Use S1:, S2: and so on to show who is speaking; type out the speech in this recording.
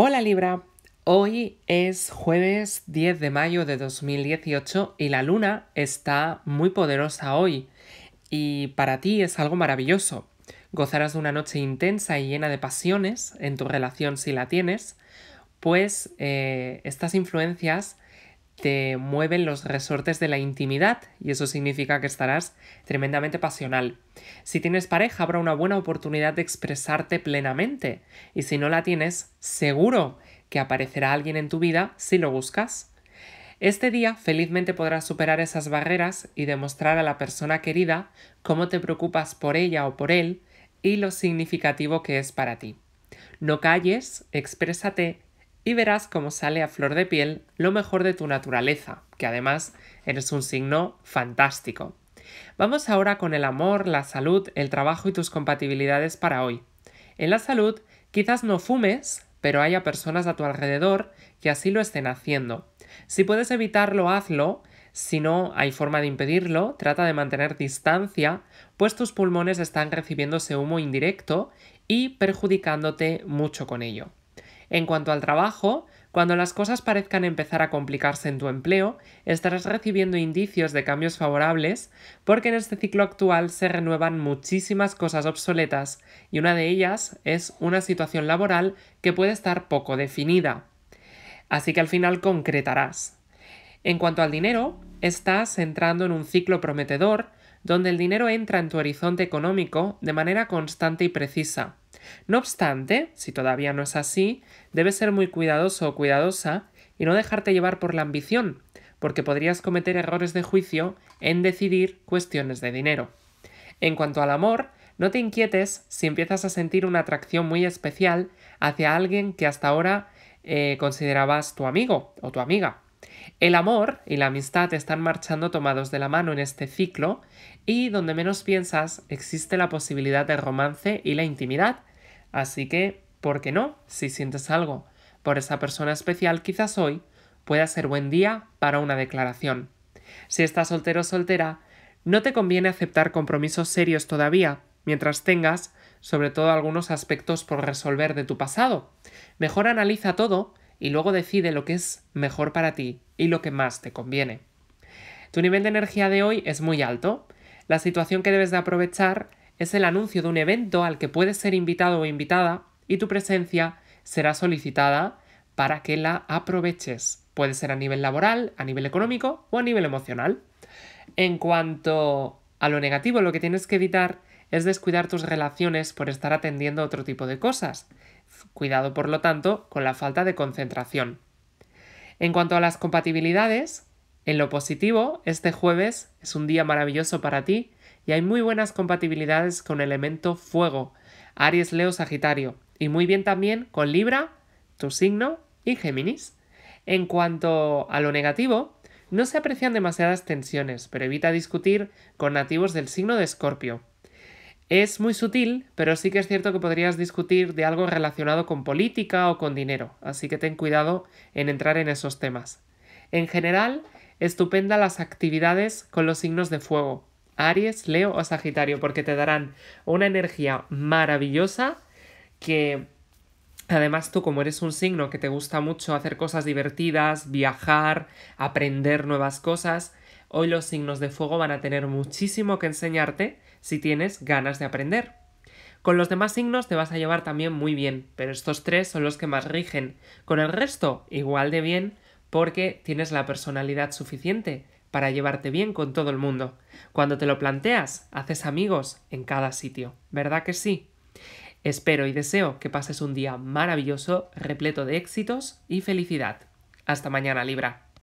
S1: Hola Libra, hoy es jueves 10 de mayo de 2018 y la luna está muy poderosa hoy y para ti es algo maravilloso. Gozarás de una noche intensa y llena de pasiones en tu relación si la tienes, pues eh, estas influencias te mueven los resortes de la intimidad y eso significa que estarás tremendamente pasional. Si tienes pareja habrá una buena oportunidad de expresarte plenamente y si no la tienes, seguro que aparecerá alguien en tu vida si lo buscas. Este día felizmente podrás superar esas barreras y demostrar a la persona querida cómo te preocupas por ella o por él y lo significativo que es para ti. No calles, exprésate y verás cómo sale a flor de piel lo mejor de tu naturaleza, que además eres un signo fantástico. Vamos ahora con el amor, la salud, el trabajo y tus compatibilidades para hoy. En la salud, quizás no fumes, pero haya personas a tu alrededor que así lo estén haciendo. Si puedes evitarlo, hazlo. Si no hay forma de impedirlo, trata de mantener distancia, pues tus pulmones están recibiéndose humo indirecto y perjudicándote mucho con ello. En cuanto al trabajo, cuando las cosas parezcan empezar a complicarse en tu empleo, estarás recibiendo indicios de cambios favorables porque en este ciclo actual se renuevan muchísimas cosas obsoletas y una de ellas es una situación laboral que puede estar poco definida. Así que al final concretarás. En cuanto al dinero, estás entrando en un ciclo prometedor donde el dinero entra en tu horizonte económico de manera constante y precisa no obstante, si todavía no es así, debes ser muy cuidadoso o cuidadosa y no dejarte llevar por la ambición, porque podrías cometer errores de juicio en decidir cuestiones de dinero. En cuanto al amor, no te inquietes si empiezas a sentir una atracción muy especial hacia alguien que hasta ahora eh, considerabas tu amigo o tu amiga. El amor y la amistad están marchando tomados de la mano en este ciclo y donde menos piensas existe la posibilidad de romance y la intimidad, Así que, ¿por qué no? Si sientes algo por esa persona especial, quizás hoy pueda ser buen día para una declaración. Si estás soltero o soltera, no te conviene aceptar compromisos serios todavía, mientras tengas, sobre todo, algunos aspectos por resolver de tu pasado. Mejor analiza todo y luego decide lo que es mejor para ti y lo que más te conviene. Tu nivel de energía de hoy es muy alto. La situación que debes de aprovechar es el anuncio de un evento al que puedes ser invitado o invitada y tu presencia será solicitada para que la aproveches. Puede ser a nivel laboral, a nivel económico o a nivel emocional. En cuanto a lo negativo, lo que tienes que evitar es descuidar tus relaciones por estar atendiendo otro tipo de cosas. Cuidado, por lo tanto, con la falta de concentración. En cuanto a las compatibilidades, en lo positivo, este jueves es un día maravilloso para ti y hay muy buenas compatibilidades con elemento fuego, Aries, Leo, Sagitario, y muy bien también con Libra, tu signo, y Géminis. En cuanto a lo negativo, no se aprecian demasiadas tensiones, pero evita discutir con nativos del signo de Escorpio. Es muy sutil, pero sí que es cierto que podrías discutir de algo relacionado con política o con dinero, así que ten cuidado en entrar en esos temas. En general, estupenda las actividades con los signos de fuego, Aries, Leo o Sagitario, porque te darán una energía maravillosa que Además, tú como eres un signo que te gusta mucho hacer cosas divertidas, viajar, aprender nuevas cosas, hoy los signos de fuego van a tener muchísimo que enseñarte si tienes ganas de aprender. Con los demás signos te vas a llevar también muy bien, pero estos tres son los que más rigen. Con el resto, igual de bien, porque tienes la personalidad suficiente para llevarte bien con todo el mundo. Cuando te lo planteas, haces amigos en cada sitio, ¿verdad que sí? Espero y deseo que pases un día maravilloso, repleto de éxitos y felicidad. Hasta mañana, Libra.